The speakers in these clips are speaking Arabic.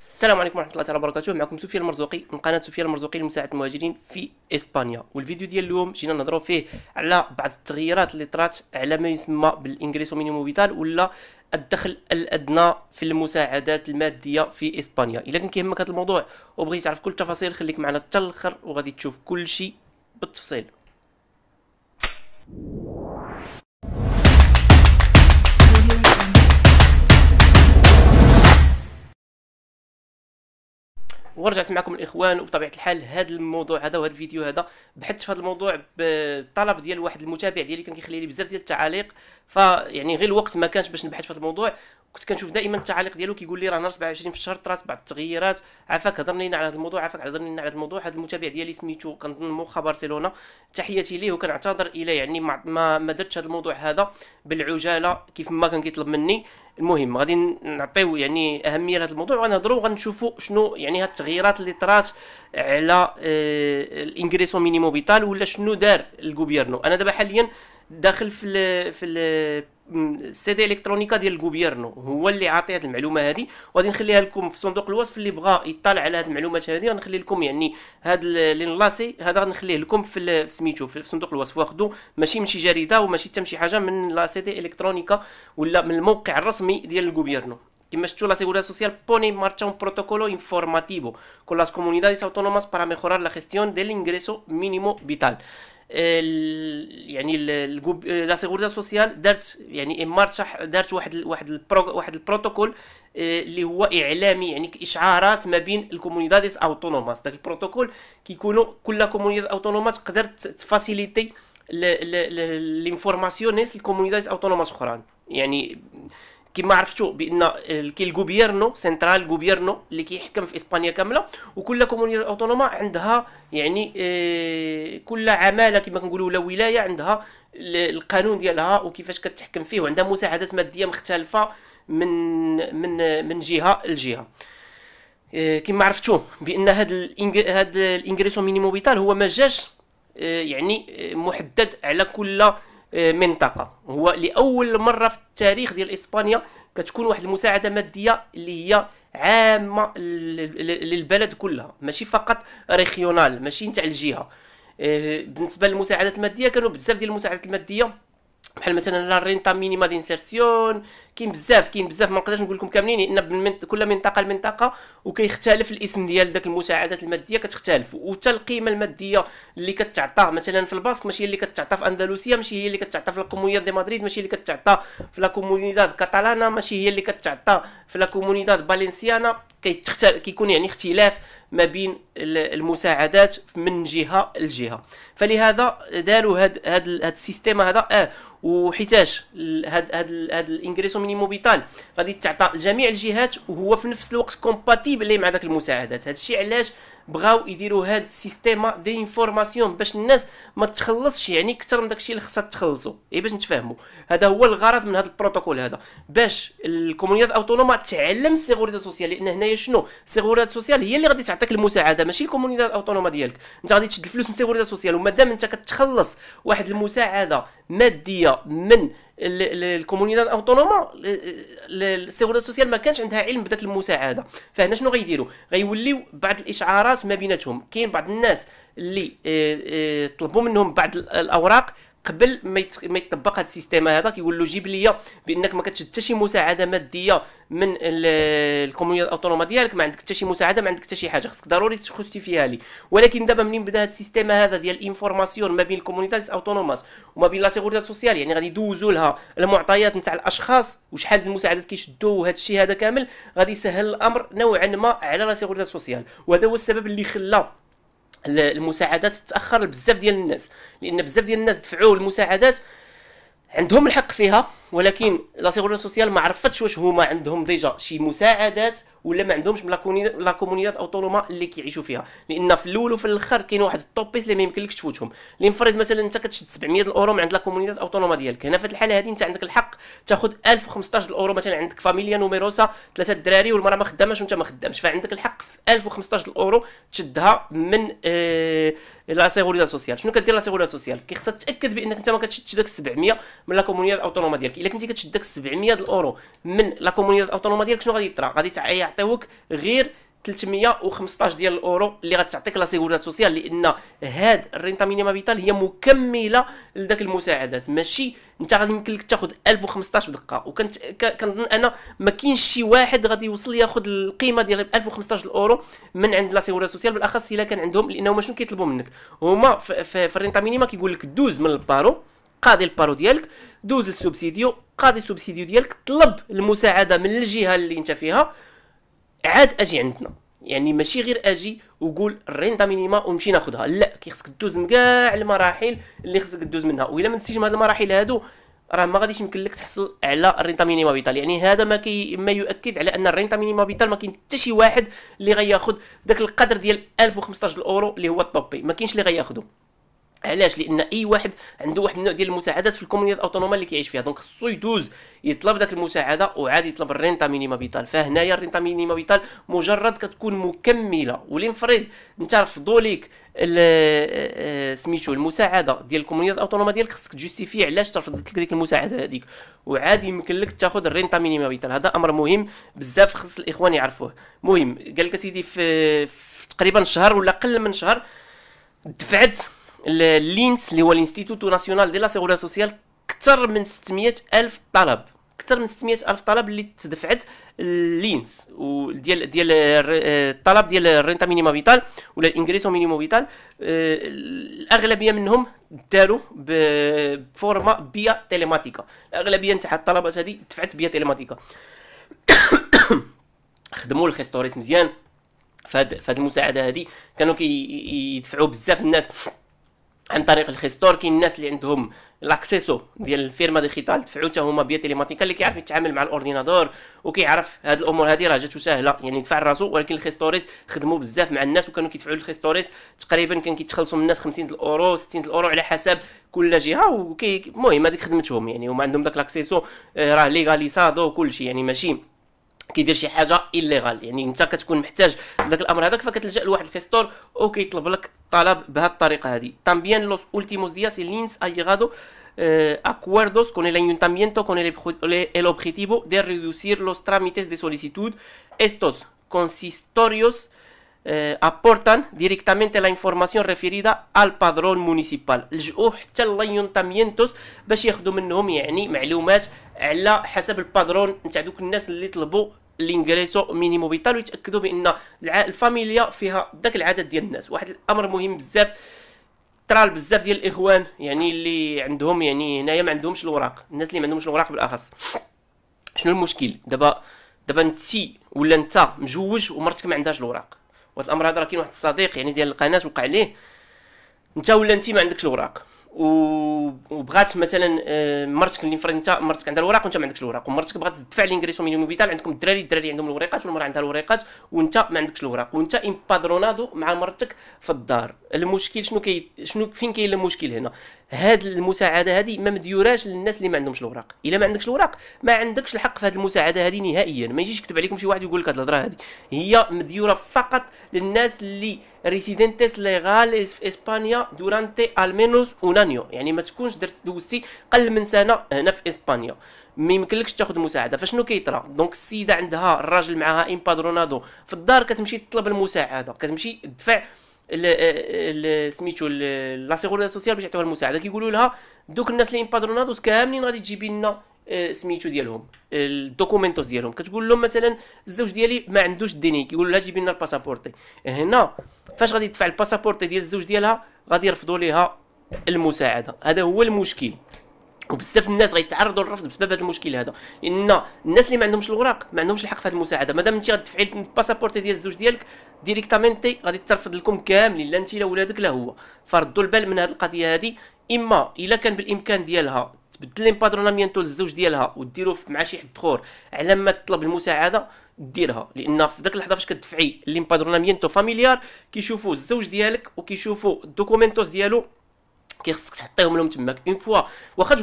السلام عليكم ورحمه الله تعالى وبركاته معكم سفيان المرزوقي من قناه سفيان المرزوقي لمساعده المهاجرين في اسبانيا والفيديو ديال اليوم جينا نهضروا فيه على بعض التغييرات اللي طرات على ما يسمى بالانجريسو مينيمو فيتال ولا الدخل الادنى في المساعدات الماديه في اسبانيا الا كان كيهمك هذا الموضوع وبغيت تعرف كل التفاصيل خليك معنا حتى الاخر وغادي تشوف كل شيء بالتفصيل ورجعت معكم الاخوان وبطبيعه الحال هذا الموضوع هذا وهذا الفيديو هذا بحثت في هذا الموضوع بطلب ديال واحد المتابع ديالي كان كيخلي لي بزاف ديال التعاليق فيعني غير الوقت ما كانش باش نبحث في هذا الموضوع كنت كنشوف دائما التعاليق ديالو كيقول لي راه نهار 27 في الشهر طرات بعض التغييرات عافاك هضرنا لينا على هذا الموضوع عافاك هضرنا لينا على هذا الموضوع هذا المتابع ديالي سميتو كنظن موخا برشلونه تحياتي ليه وكنعتذر الى يعني ما ما درتش هذا الموضوع هذا بالعجاله كيف ما كان كيطلب مني المهم غادي نعطيو يعني اهميه لهذا الموضوع وغنهضروا وغنشوفوا شنو يعني هاد التغييرات اللي طرات على آه، الانغريسون مينيمو فيتال ولا شنو دار الغوبيرنو انا دابا حاليا داخل في ال في السيدي الكترونيكا ديال الغوبيرنو هو اللي عاطي هذه المعلومه هذه وغادي نخليها لكم في صندوق الوصف اللي بغى يطلع على هذه المعلومات هذه غنخلي لكم يعني هذا الانلاسي هذا غنخليه لكم في سميتو في صندوق الوصف واخدو ماشي من شي جريده وماشي حتى شي حاجه من لا سيدي الكترونيكا ولا من الموقع الرسمي ديال الغوبيرنو كما شفتوا لا seguridad سوسيال بوني مارشا اون بروتوكولو انفورماتيفو كون لاس las اوتونوماس autónomas para mejorar la gestión del ingreso mínimo vital. يعني لا سيغوريتي سوسيال دارت يعني ان مارتشح دارت واحد واحد واحد البروتوكول آه، اللي هو اعلامي يعني اشعارات ما بين الكومونيداديس اوتونوماس داك البروتوكول كيكونوا كل كومونيداد اوتونوماس تقدر تفاسيليتي الانفورماسيون نيس الكومونيداديس اوتونوماس اخرى يعني كما عرفتوا بان كاين الغوبيرنو سنترال غوبيرنو اللي كيحكم في اسبانيا كامله وكل كوموني اوتونوما عندها يعني آه، كل عماله كما كنقولوا ولا ولايه عندها القانون ديالها وكيفاش كتحكم فيه وعندها مساعدات ماديه مختلفه من من من جهه لجهه آه، كما عرفتوا بان هذا هذا الانجريسو مينيمو هو ما جاش آه، يعني محدد على كل آه، منطقه هو لاول مره في التاريخ ديال اسبانيا كتكون واحد المساعده ماديه اللي هي عامه للبلد كلها ماشي فقط ريجيونال ماشي نتاع الجهه آه، بالنسبه للمساعدات الماديه كانوا بزاف ديال المساعدات الماديه بحال مثلا لا رينتا مينيما دينسيرسيون كاين بزاف كاين بزاف ما نقدرش نقول لكم كاملين لان كل منطقه لمنطقه وكيختلف الاسم ديال داك المساعدات الماديه كتختلف وحتى القيمه الماديه اللي كتعطى مثلا في الباسك ماشي هي اللي كتعطى في اندلسيا ماشي هي اللي كتعطى في الكومونيداد دي مدريد ماشي اللي كتعطى في لا كومونيداد كاتالانا ماشي هي اللي كتعطى في لا كومونيداد بالنسيانا كيكون يعني اختلاف ما بين المساعدات من جهه لجهه فلهذا داروا هاد هاد هاد السيستيم هذا اه وحيتاش هاد هاد هاد الانغريسو مينيمو بيتال غادي تعطى لجميع الجهات وهو في نفس الوقت كومباتيبل مع داك المساعدات هادشي علاش بغاو يديروا هاد السيستيما دي انفورماسيون باش الناس ما تخلصش يعني اكثر من داكشي اللي خصها تخلصو اي باش نتفاهموا هذا هو الغرض من هاد البروتوكول هذا باش الكومونيات اوتونوما تعلم السيغوريتي سوسيال لان هنايا شنو السيغوريتي سوسيال هي اللي غادي تعطيك المساعده ماشي الكومونيات اوتونوما ديالك انت غادي تشد الفلوس من السيغوريتي سوسيال ومادام انت كتخلص واحد المساعده ماديه من الكومونيداد اوتونوما السيغوريتي سوسيال ما كانش عندها علم بذات المساعده فهنا شنو غيديروا غيوليو بعض الاشعارات ما بيناتهم كاين بعض الناس اللي آه، آه، طلبوا منهم بعض الاوراق قبل ما يطبق هذا السيستيم هذا كيقول له جيب لي بانك ما كتشد حتى شي مساعده ماديه من الكومونيه الاوتونوما ديالك ما عندك حتى شي مساعده ما عندك حتى شي حاجه خصك ضروري تخوستيفيها لي ولكن دابا منين بدا هذا السيستيم هذا ديال الانفورماسيون ما بين الكومونيتاس اوتونوماس وما بين لا سيغوريتي سوسيال يعني غادي يدوزوا لها المعطيات نتاع الاشخاص وشحال المساعدات كيشدوا وهذا الشيء هذا كامل غادي يسهل الامر نوعا ما على لا سيغوريتي سوسيال وهذا هو السبب اللي خلى المساعدات تاخر بزاف ديال الناس لان بزاف ديال الناس دفعوا المساعدات عندهم الحق فيها ولكن لا سيغوري سوسيال ما عرفتش واش هما عندهم ديجا شي مساعدات ولا ما عندهمش من لا كومونيات اوتونوما اللي كيعيشوا فيها لان في الاول وفي الاخر كاين واحد الطوبيس اللي ما يمكنلكش تفوتهم لنفرض مثلا انت كتشد 700 الاورو من عند لا كومونيات اوتونوما ديالك هنا في الحاله هذه انت عندك الحق تاخذ 1015 الاورو مثلا عندك فاميليا نوميروسا ثلاثه الدراري والمراه ما خداماش وانت ما خدامش فعندك الحق في 1015 الاورو تشدها من آه لا سيغوريتي سوسيال شنو كدير لا سيغوريتي سوسيال كيخصها تاكد بانك انت ما كتشدش داك 700 من لا كومونيات اوتونوما ديالك الا كنتي كتشد داك 700 الاورو من لا كومونيتي اوتونوما ديالك شنو غادي يطرا غادي يعطيوك غير 315 ديال الاورو اللي غتعطيك لا سيغوريتي سوسيال لان هاد الرينتا مينيما فيتال هي مكمله لذاك المساعدات ماشي انت غادي يمكن لك تاخذ 1015 دقه وكنت كنظن انا ما كاينش شي واحد غادي يوصل ياخذ القيمه ديال 1015 الاورو من عند لا سيغوريتي سوسيال بالاخص الا كان عندهم لانهم شنو كيطلبوا منك هما في, في الرينتا مينيما كيقول لك دوز من البارو قاضي البارو ديالك دوز للسوبسيديو قاضي السوبسيديو ديالك طلب المساعده من الجهه اللي انت فيها عاد اجي عندنا يعني ماشي غير اجي وقول الرينتا مينيما ومشي ناخذها لا كيخصك دوز من كاع المراحل اللي خصك دوز منها وإلا ما نسيتش من هاد المراحل هادو راه ما غاديش يمكن لك تحصل على الرينتا مينيما بيتال يعني هذا ما كي ما يؤكد على ان الرينتا مينيما بيتال ما كاين حتى شي واحد اللي غياخذ داك القدر ديال 1015 الاورو اللي هو الطوبي ما كاينش اللي غياخذه علاش لان اي واحد عنده واحد النوع ديال المساعدات في الكومونيات الاوتونومه اللي كيعيش فيها دونك خصو يدوز يطلب داك المساعده وعاد يطلب الرينتا مينيما بيتال فهنايا الرينتا مينيما بيتال مجرد كتكون مكمله ولنفرض انت رفضوا ليك آه، آه، سميتو المساعده ديال الكومونيات الاوتونومه ديالك خصك تجوستيفي علاش ترفضت لك ديك المساعده هذيك وعاد يمكن لك تاخذ الرينتا مينيما بيتال هذا امر مهم بزاف خص الاخوان يعرفوه مهم قال لك سيدي في, في تقريبا شهر ولا اقل من شهر دفعت اللينس اللي هو الانستيتوتو ناسيونال دي لا سوسيال اكثر من 600 الف طلب اكثر من 600 الف طلب اللي تدفعت اللينس وديال ديال الطلب آه، ديال الرينتا مينيما فيتال ولا الانجريسو مينيمو فيتال آه، الاغلبيه منهم داروا بفورما بيا تيليماتيكا الاغلبيه نتاع الطلبات هذه دفعت بيا تيليماتيكا خدموا الخيستوريس مزيان فهاد فهاد المساعده هذه كانوا كيدفعوا كي بزاف الناس عن طريق الخيستور كاين الناس اللي عندهم لاكسيسو ديال الفيرما ديجيتال دفعوا حتى هما بيا تيليماتيكا اللي كيعرف يتعامل مع الاورديناتور وكيعرف هاد الامور هادي راه جاتو ساهله يعني دفع راسو ولكن الخيستوريس خدموا بزاف مع الناس وكانوا كيدفعوا للخيستوريس تقريبا كان كيتخلصوا من الناس 50 الاورو 60 الاورو على حسب كل جهه وكي المهم هذيك خدمتهم يعني هما عندهم داك لاكسيسو آه، راه ليغاليسادو وكلشي يعني ماشي كيدير شي حاجه ايليغال يعني انت كتكون محتاج لذاك الامر هذاك فكتلجا لواحد الكيستور وكيطلب لك طلب بهذه الطريقه هذه también los últimos días el INS ha llegado eh, acuerdos con el ayuntamiento con el, el objetivo de reducir los trámites de solicitud estos consistorios eh, aportan directamente la información referida al padrón municipal لجؤوا حتى لليونتامينتوس باش ياخذوا منهم يعني معلومات على حسب البادرون نتاع دوك الناس اللي طلبوا لينغريسو مينيمو فيتال ويتاكدوا بان الفاميليا فيها داك العدد ديال الناس واحد الامر مهم بزاف طرال بزاف ديال الاخوان يعني اللي عندهم يعني هنايا ما عندهمش الوراق الناس اللي ما عندهمش الوراق بالاخص شنو المشكل دابا دابا انت ولا انت مجوج ومرتك ما عندهاش الوراق وهذا الامر هذا راه كاين واحد الصديق يعني ديال القناه وقع ليه انت ولا انت ما عندكش الوراق وبغات مثلا آه، مرتك اللي فرض انت مرتك عندها الوراق وانت ما عندكش الوراق ومرتك بغات تدفع لينغريسو مينيموم فيتال عندكم الدراري الدراري عندهم الوريقات والمراه عندها الوريقات وانت ما عندكش الوراق وانت امبادرونادو مع مرتك في الدار المشكل شنو كي شنو فين كاين المشكل هنا هاد المساعده هذه ما مديوراش للناس اللي ما عندهمش الاوراق الا ما عندكش الاوراق ما عندكش الحق في هاد المساعده هذه نهائيا ما يجيش يكتب عليكم شي واحد يقول لك هاد الهضره هذه هي مديوره فقط للناس اللي ريسيدنتس ليغال في اسبانيا دورانتي المينوس اونانيو يعني ما تكونش درت دوزتي قل من سنه هنا في اسبانيا ما يمكنلكش تاخذ مساعده فشنو كيطرا دونك السيده عندها الراجل معها امبادرونادو في الدار كتمشي تطلب المساعده كتمشي تدفع سميتو لا سيغوريتي سوسيال باش يعطيوها المساعده كيقولوا لها دوك الناس اللي امبادرونادوس كاملين غادي تجيبي لنا آه، سميتو ديالهم الدوكومنتوس ديالهم كتقول لهم مثلا الزوج ديالي ما عندوش ديني كيقول لها جيبي لنا الباسابورتي هنا فاش غادي تدفع الباسابورتي ديال الزوج ديالها غادي يرفضوا ليها المساعده هذا هو المشكل وبزاف الناس غيتعرضوا للرفض بسبب هذا المشكل هذا لان الناس اللي ما عندهمش الاوراق ما عندهمش الحق في هذه المساعده مادام انت غتدفعي الباسبور ديال الزوج ديالك ديريكتامينتي غادي ترفض لكم كاملين لا انت لا ولادك لا هو فردوا البال من هذه القضيه هذه اما الا كان بالامكان ديالها تبدل ليمبادرونامينتو للزوج ديالها وديرو مع شي حد اخر على ما تطلب المساعده ديرها لان في ذاك اللحظه فاش كتدفعي ليمبادرونامينتو فاميليار كيشوفوا الزوج ديالك وكيشوفوا الدوكومنتوس ديالو لهم تماك اون فوا واخا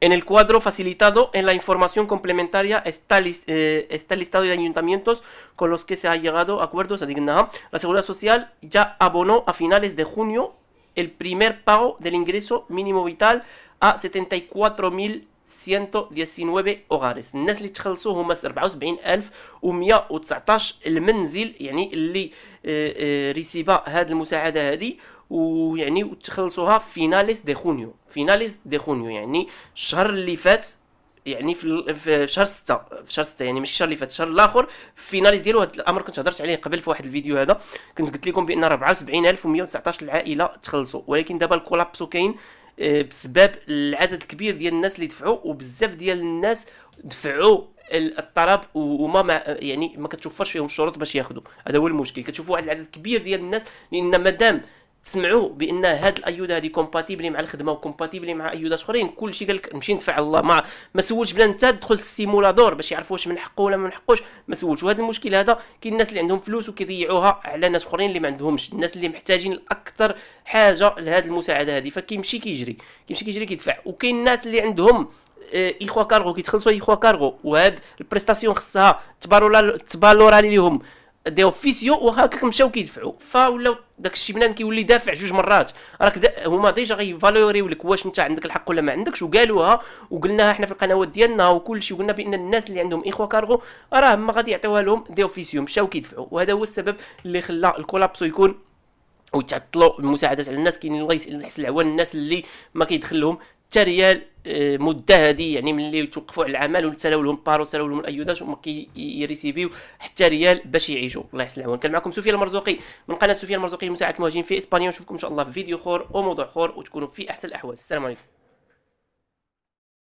En el cuadro facilitado en la información complementaria está, eh, está el listado de ayuntamientos con los que se ha llegado a acuerdos. La Seguridad Social ya abonó a finales de junio el primer pago del ingreso mínimo vital a 74 mil 119 اوغاريس الناس اللي تخلصوا هما 74119 المنزل آه، يعني اللي ريسيبا هاد المساعده هذه ويعني وتخلصوها فيناليس دي خونيو فيناليس دي خونيو يعني الشهر اللي فات يعني في, شهر 6 في شهر 6 يعني مش الشهر اللي فات الشهر الاخر فيناليز ديالو هذا الامر كنت هضرت عليه قبل في واحد الفيديو هذا كنت قلت لكم بان 74119 العائله تخلصوا ولكن دابا الكولابسو كاين آه، بسبب العدد الكبير ديال الناس اللي دفعوا وبزاف ديال الناس دفعوا الطلب وما ما يعني ما كتوفرش فيهم الشروط باش ياخذوا هذا هو المشكل كتشوفوا واحد العدد كبير ديال الناس لان مادام تسمعوا بان هاد الايوده هادي كومباتيبلي مع الخدمه وكومباتيبلي مع ايودات اخرين كلشي قال لك نمشي ندفع الله ما ما سولش بلا انت تدخل السيمولادور باش يعرفوا واش من حقه ولا ما من حقوش ما سولش وهذا المشكل هذا كاين الناس اللي عندهم فلوس وكيضيعوها على ناس اخرين اللي ما عندهمش الناس اللي محتاجين الاكثر حاجه لهذه المساعده هذه فكيمشي كيجري كيمشي كيجري كيدفع وكاين الناس اللي عندهم ايخوا آه، كارغو كيتخلصوا ايخوا كارغو وهاد البريستاسيون خصها تبارورا تبالورا ليهم دي اوفيسيو وهكاك مشاو كيدفعوا فولاو داك الشيء بنان كيولي دافع جوج مرات راك دا هما ديجا غيفالوريو لك واش انت عندك الحق ولا ما عندكش وقالوها وقلناها احنا في القنوات ديالنا وكل شيء قلنا بان الناس اللي عندهم اخوه كارغو راه ما غادي يعطيوها لهم دي اوفيسيو مشاو كيدفعوا وهذا هو السبب اللي خلى الكولابسو يكون ويتعطلوا المساعدات على الناس كاين الله يحسن العوان الناس اللي ما كيدخل لهم حتى ريال آه، مده هذه يعني ملي توقفوا على العمل وسالاو لهم بار وسالاو لهم الايودات وما كيريسيفيو حتى ريال باش يعيشوا الله يحسن العون كان معكم سفيان المرزوقي من قناه سفيان المرزوقي مساعد المهاجرين في اسبانيا نشوفكم ان شاء الله في فيديو اخر وموضوع اخر وتكونوا في احسن الاحوال السلام عليكم